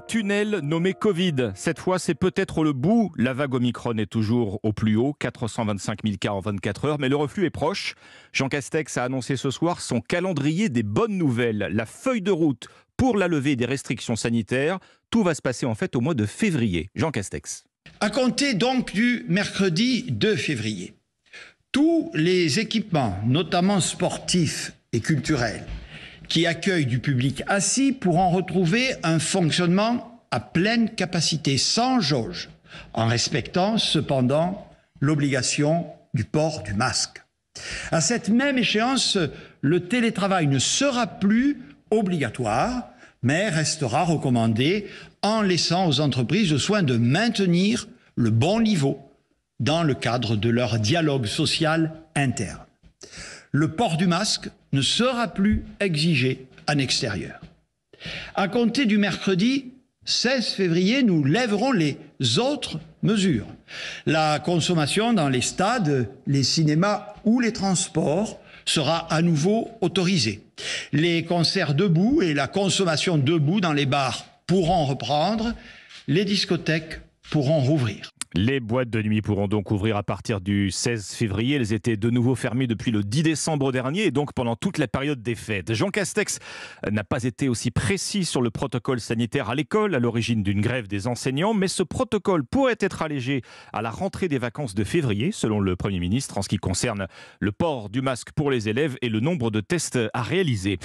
tunnel nommé Covid. Cette fois, c'est peut-être le bout. La vague Omicron est toujours au plus haut, 425 000 cas en 24 heures, mais le reflux est proche. Jean Castex a annoncé ce soir son calendrier des bonnes nouvelles, la feuille de route pour la levée des restrictions sanitaires. Tout va se passer en fait au mois de février. Jean Castex. À compter donc du mercredi 2 février, tous les équipements, notamment sportifs et culturels, qui accueille du public assis pour en retrouver un fonctionnement à pleine capacité, sans jauge, en respectant cependant l'obligation du port du masque. À cette même échéance, le télétravail ne sera plus obligatoire, mais restera recommandé en laissant aux entreprises le soin de maintenir le bon niveau dans le cadre de leur dialogue social interne le port du masque ne sera plus exigé en extérieur. À compter du mercredi 16 février, nous lèverons les autres mesures. La consommation dans les stades, les cinémas ou les transports sera à nouveau autorisée. Les concerts debout et la consommation debout dans les bars pourront reprendre. Les discothèques pourront rouvrir. Les boîtes de nuit pourront donc ouvrir à partir du 16 février. Elles étaient de nouveau fermées depuis le 10 décembre dernier et donc pendant toute la période des fêtes. Jean Castex n'a pas été aussi précis sur le protocole sanitaire à l'école, à l'origine d'une grève des enseignants, mais ce protocole pourrait être allégé à la rentrée des vacances de février, selon le Premier ministre, en ce qui concerne le port du masque pour les élèves et le nombre de tests à réaliser.